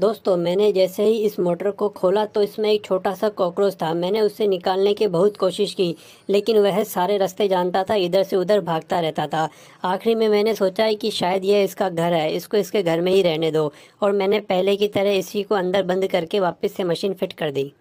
दोस्तों मैंने जैसे ही इस मोटर को खोला तो इसमें एक छोटा सा कॉकरोच था मैंने उसे निकालने की बहुत कोशिश की लेकिन वह सारे रास्ते जानता था इधर से उधर भागता रहता था आखिरी में मैंने सोचा है कि शायद यह इसका घर है इसको इसके घर में ही रहने दो और मैंने पहले की तरह इसी को अंदर बंद करके वापस से मशीन फिट कर दी